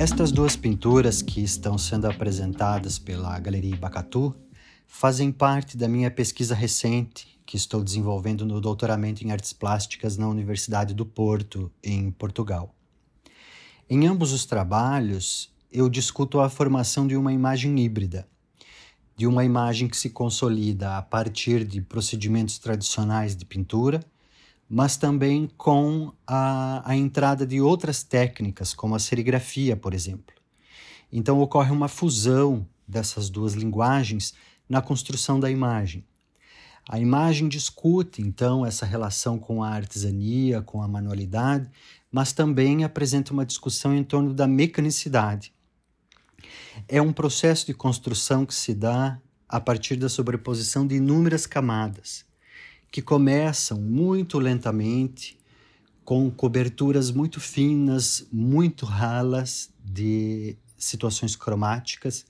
Estas duas pinturas que estão sendo apresentadas pela Galeria Ibacatu fazem parte da minha pesquisa recente que estou desenvolvendo no doutoramento em artes plásticas na Universidade do Porto, em Portugal. Em ambos os trabalhos, eu discuto a formação de uma imagem híbrida, de uma imagem que se consolida a partir de procedimentos tradicionais de pintura mas também com a, a entrada de outras técnicas, como a serigrafia, por exemplo. Então ocorre uma fusão dessas duas linguagens na construção da imagem. A imagem discute, então, essa relação com a artesania, com a manualidade, mas também apresenta uma discussão em torno da mecanicidade. É um processo de construção que se dá a partir da sobreposição de inúmeras camadas que começam muito lentamente, com coberturas muito finas, muito ralas de situações cromáticas,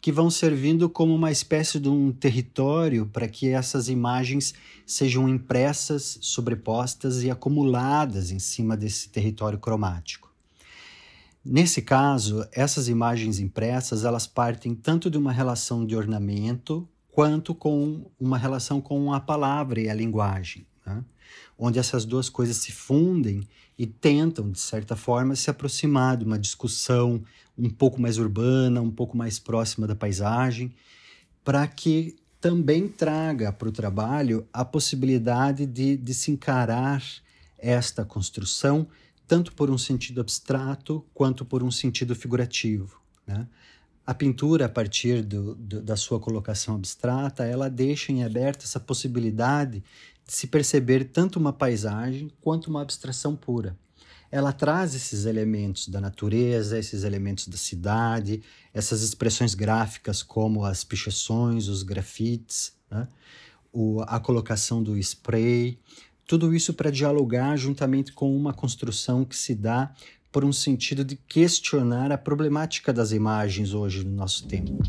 que vão servindo como uma espécie de um território para que essas imagens sejam impressas, sobrepostas e acumuladas em cima desse território cromático. Nesse caso, essas imagens impressas, elas partem tanto de uma relação de ornamento quanto com uma relação com a palavra e a linguagem, né? onde essas duas coisas se fundem e tentam, de certa forma, se aproximar de uma discussão um pouco mais urbana, um pouco mais próxima da paisagem, para que também traga para o trabalho a possibilidade de, de se encarar esta construção tanto por um sentido abstrato quanto por um sentido figurativo. Né? a pintura, a partir do, do, da sua colocação abstrata, ela deixa em aberto essa possibilidade de se perceber tanto uma paisagem quanto uma abstração pura. Ela traz esses elementos da natureza, esses elementos da cidade, essas expressões gráficas como as pichações, os grafites, né? o, a colocação do spray, tudo isso para dialogar juntamente com uma construção que se dá por um sentido de questionar a problemática das imagens hoje no nosso tempo.